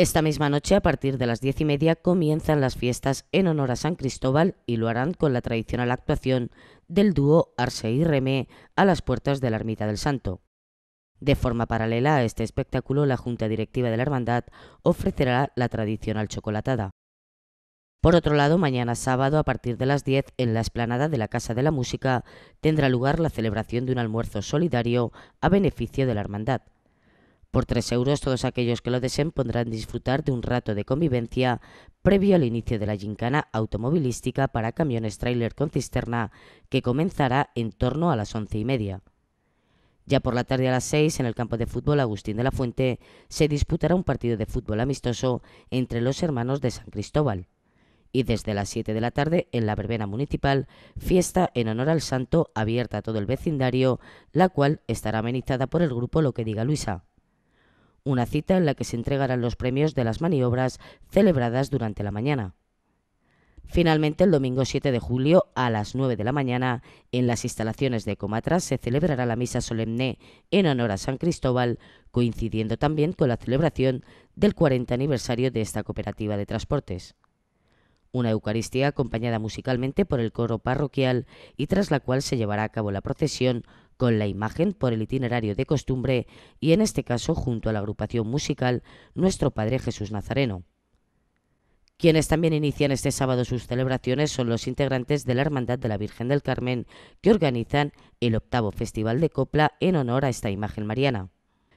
Esta misma noche, a partir de las diez y media, comienzan las fiestas en honor a San Cristóbal y lo harán con la tradicional actuación del dúo Arce y Remé a las puertas de la Ermita del Santo. De forma paralela a este espectáculo, la Junta Directiva de la Hermandad ofrecerá la tradicional chocolatada. Por otro lado, mañana sábado, a partir de las diez, en la explanada de la Casa de la Música, tendrá lugar la celebración de un almuerzo solidario a beneficio de la Hermandad. Por 3 euros todos aquellos que lo deseen podrán disfrutar de un rato de convivencia previo al inicio de la gincana automovilística para camiones tráiler con cisterna que comenzará en torno a las once y media. Ya por la tarde a las 6, en el campo de fútbol Agustín de la Fuente, se disputará un partido de fútbol amistoso entre los hermanos de San Cristóbal. Y desde las 7 de la tarde, en la verbena municipal, fiesta en honor al santo abierta a todo el vecindario, la cual estará amenizada por el grupo Lo que diga Luisa una cita en la que se entregarán los premios de las maniobras celebradas durante la mañana. Finalmente, el domingo 7 de julio, a las 9 de la mañana, en las instalaciones de Comatras, se celebrará la misa solemne en honor a San Cristóbal, coincidiendo también con la celebración del 40 aniversario de esta cooperativa de transportes una Eucaristía acompañada musicalmente por el coro parroquial y tras la cual se llevará a cabo la procesión con la imagen por el itinerario de costumbre y en este caso junto a la agrupación musical Nuestro Padre Jesús Nazareno. Quienes también inician este sábado sus celebraciones son los integrantes de la Hermandad de la Virgen del Carmen que organizan el octavo Festival de Copla en honor a esta imagen mariana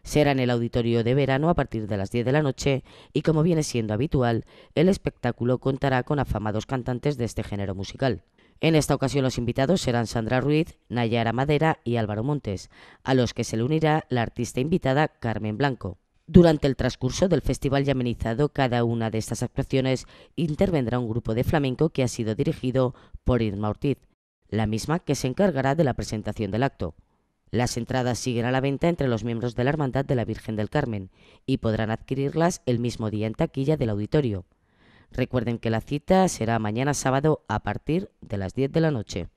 será en el auditorio de verano a partir de las 10 de la noche y como viene siendo habitual, el espectáculo contará con afamados cantantes de este género musical. En esta ocasión los invitados serán Sandra Ruiz, Nayara Madera y Álvaro Montes, a los que se le unirá la artista invitada Carmen Blanco. Durante el transcurso del festival ya amenizado cada una de estas actuaciones intervendrá un grupo de flamenco que ha sido dirigido por Irma Ortiz, la misma que se encargará de la presentación del acto. Las entradas siguen a la venta entre los miembros de la Hermandad de la Virgen del Carmen y podrán adquirirlas el mismo día en taquilla del auditorio. Recuerden que la cita será mañana sábado a partir de las 10 de la noche.